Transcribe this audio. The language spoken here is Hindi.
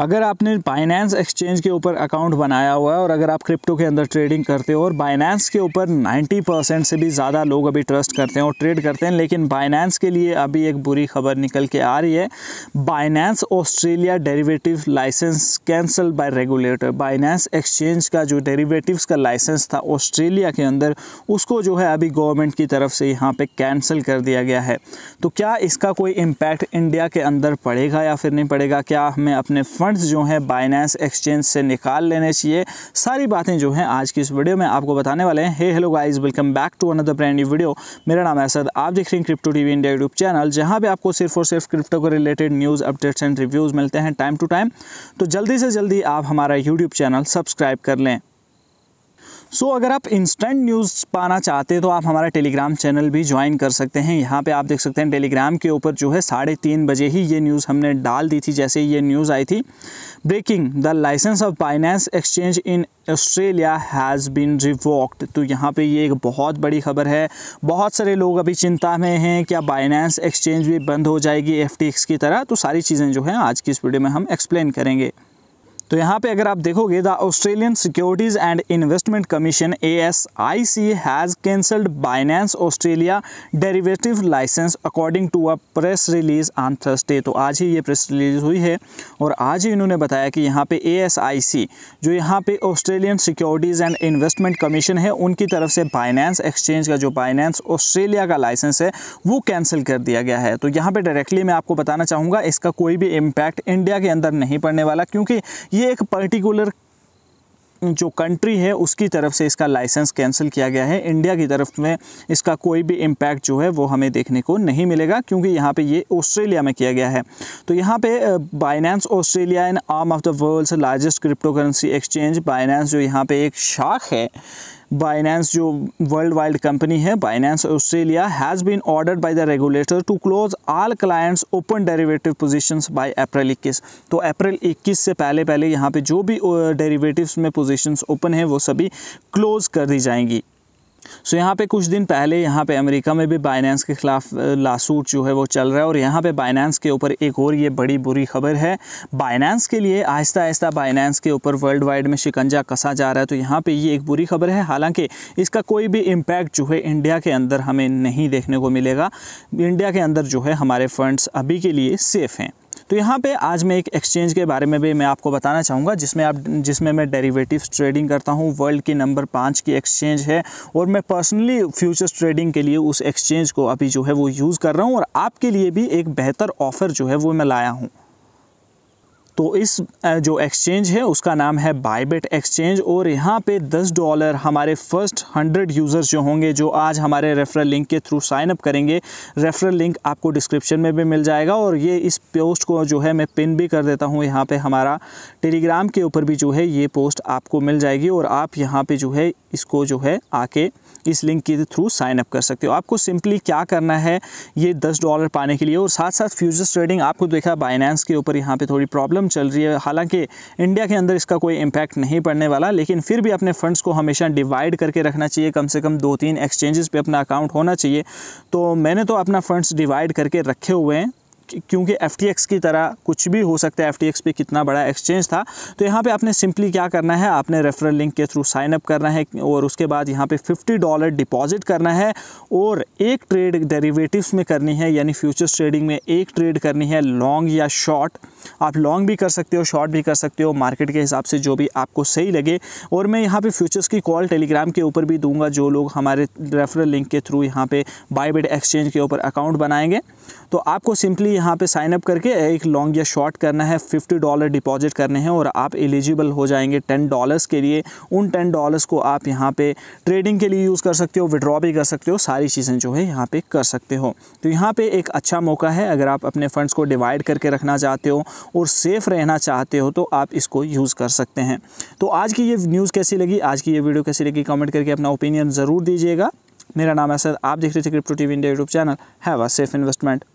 अगर आपने बाइनेंस एक्सचेंज के ऊपर अकाउंट बनाया हुआ है और अगर आप क्रिप्टो के अंदर ट्रेडिंग करते हो और बाइनेंस के ऊपर 90 परसेंट से भी ज़्यादा लोग अभी ट्रस्ट करते हैं और ट्रेड करते हैं लेकिन बाइनेंस के लिए अभी एक बुरी खबर निकल के आ रही है Binance Australia derivative licence cancel by regulator Binance exchange का जो डेरीवेटिव का लाइसेंस था ऑस्ट्रेलिया के अंदर उसको जो है अभी गवर्नमेंट की तरफ से यहाँ पर कैंसिल कर दिया गया है तो क्या इसका कोई इम्पैक्ट इंडिया के अंदर पड़ेगा या फिर नहीं पड़ेगा क्या हमें अपने फंड्स जो हैं बाइनेंस एक्सचेंज से निकाल लेने चाहिए सारी बातें जो हैं आज की इस वीडियो में आपको बताने वाले हैं hey hello guys welcome back to another brand new video मेरा नाम है असद आप देख रहे हैं crypto TV India YouTube channel जहाँ पर आपको सिर्फ और सिर्फ क्रिप्टो के related news updates and reviews मिलते हैं टाइम टू टाइम तो जल्दी से जल्दी आप हमारा यूट्यूब चैनल सब्सक्राइब कर लें सो so, अगर आप इंस्टेंट न्यूज़ पाना चाहते हैं तो आप हमारा टेलीग्राम चैनल भी ज्वाइन कर सकते हैं यहाँ पे आप देख सकते हैं टेलीग्राम के ऊपर जो है साढ़े तीन बजे ही ये न्यूज़ हमने डाल दी थी जैसे ये न्यूज़ आई थी breaking the licence of finance exchange in Australia has been revoked तो यहाँ पे ये एक बहुत बड़ी खबर है बहुत सारे लोग अभी चिंता में हैं क्या बाइनेंस एक्सचेंज भी बंद हो जाएगी एफ की तरह तो सारी चीज़ें जो हैं आज की इस वीडियो में हम एक्सप्लेन करेंगे तो यहाँ पे अगर आप देखोगे the Australian securities and investment commission A S I C has cancelled Binance Australia derivative licence according to a press release on Thursday तो आज ही ये प्रेस रिलीज हुई है और आज ही इन्होंने बताया कि यहाँ पे ए एस आई सी जो यहाँ पे Australian securities and investment commission है उनकी तरफ से बाइनेंस एक्सचेंज का जो बाइनेंस ऑस्ट्रेलिया का लाइसेंस है वो कैंसिल कर दिया गया है तो यहाँ पर डायरेक्टली मैं आपको बताना चाहूँगा इसका कोई भी इम्पैक्ट इंडिया के अंदर नहीं पड़ने वाला क्योंकि ये ये एक पर्टिकुलर जो कंट्री है उसकी तरफ से इसका लाइसेंस कैंसिल किया गया है इंडिया की तरफ में इसका कोई भी इम्पैक्ट जो है वो हमें देखने को नहीं मिलेगा क्योंकि यहाँ पे ये ऑस्ट्रेलिया में किया गया है तो यहाँ पे Binance Australia and arm of the world's largest crypto currency exchange Binance जो यहाँ पे एक शाख है बाइनेंस जो वर्ल्ड वाइड कंपनी है Binance Australia has been order by the regulator to close all clients open derivative positions by April 21 तो अप्रैल 21 से पहले पहले यहाँ पे जो भी डेरिवेटिव्स में पोजीशंस ओपन है वो सभी क्लोज कर दी जाएंगी सो यहाँ पे कुछ दिन पहले यहाँ पे अमेरिका में भी बाइनेंस के ख़िलाफ़ लासूट जो है वो चल रहा है और यहाँ पे बाइनेंस के ऊपर एक और ये बड़ी बुरी खबर है बाइनेंस के लिए आहिस्ता आहिस्ता बाइनेंस के ऊपर वर्ल्ड वाइड में शिकंजा कसा जा रहा है तो यहाँ पर ये एक बुरी खबर है हालाँकि इसका कोई भी इम्पैक्ट जो है इंडिया के अंदर हमें नहीं देखने को मिलेगा इंडिया के अंदर जो है हमारे फंड्स अभी के लिए सेफ़ हैं तो यहाँ पे आज मैं एक एक्सचेंज के बारे में भी मैं आपको बताना चाहूँगा जिसमें आप जिसमें मैं डेरिवेटिव्स ट्रेडिंग करता हूँ वर्ल्ड की नंबर पाँच की एक्सचेंज है और मैं पर्सनली फ्यूचर्स ट्रेडिंग के लिए उस एक्सचेंज को अभी जो है वो यूज़ कर रहा हूँ और आपके लिए भी एक बेहतर ऑफ़र जो है वो मैं लाया हूँ तो इस जो एक्सचेंज है उसका नाम है बाईबेट एक्सचेंज और यहाँ पे 10 डॉलर हमारे फर्स्ट 100 यूज़र्स जो होंगे जो आज हमारे रेफरल लिंक के थ्रू साइन अप करेंगे रेफरल लिंक आपको डिस्क्रिप्शन में भी मिल जाएगा और ये इस पोस्ट को जो है मैं पिन भी कर देता हूँ यहाँ पे हमारा टेलीग्राम के ऊपर भी जो है ये पोस्ट आपको मिल जाएगी और आप यहाँ पर जो है इसको जो है आके इस लिंक के थ्रू साइन अप कर सकते हो आपको सिंपली क्या करना है ये दस डॉलर पाने के लिए और साथ साथ फ्यूचर्स ट्रेडिंग आपको देखा बाइनेंस के ऊपर यहाँ पर थोड़ी प्रॉब्लम प्रॉब्लम चल रही है हालांकि इंडिया के अंदर इसका कोई इम्पैक्ट नहीं पड़ने वाला लेकिन फिर भी अपने फंड्स को हमेशा डिवाइड करके रखना चाहिए कम से कम दो तीन एक्सचेंजेस पे अपना अकाउंट होना चाहिए तो मैंने तो अपना फंड्स डिवाइड करके रखे हुए हैं क्योंकि एफ की तरह कुछ भी हो सकता है एफ पे कितना बड़ा एक्सचेंज था तो यहाँ पे आपने सिंपली क्या करना है आपने रेफरल लिंक के थ्रू साइन अप करना है और उसके बाद यहाँ पे 50 डॉलर डिपॉजिट करना है और एक ट्रेड डेरिवेटिव्स में करनी है यानी फ्यूचर्स ट्रेडिंग में एक ट्रेड करनी है लॉन्ग या शॉर्ट आप लॉन्ग भी कर सकते हो शॉर्ट भी कर सकते हो मार्केट के हिसाब से जो भी आपको सही लगे और मैं यहाँ पर फ्यूचर्स की कॉल टेलीग्राम के ऊपर भी दूंगा जो लोग हमारे रेफरल लिंक के थ्रू यहाँ पे बाईबेड एक्सचेंज के ऊपर अकाउंट बनाएंगे तो आपको सिंपली यहाँ पे साइन अप करके एक लॉन्ग या शॉर्ट करना है फिफ्टी डॉलर डिपॉजिट करने हैं और आप एलिजिबल हो जाएंगे टेन डॉलर्स के लिए उन टेन डॉलर्स को आप यहाँ पे ट्रेडिंग के लिए यूज़ कर सकते हो विड्रॉ भी कर सकते हो सारी चीज़ें जो है यहाँ पे कर सकते हो तो यहाँ पे एक अच्छा मौका है अगर आप अपने फंड्स को डिवाइड करके रखना चाहते हो और सेफ़ रहना चाहते हो तो आप इसको यूज़ कर सकते हैं तो आज की ये न्यूज़ कैसी लगी आज की ये वीडियो कैसी लगी कमेंट करके अपना ओपिनियन ज़रूर दीजिएगा मेरा नाम है सर आप देख रहे थे crypto TV India YouTube channel have a safe investment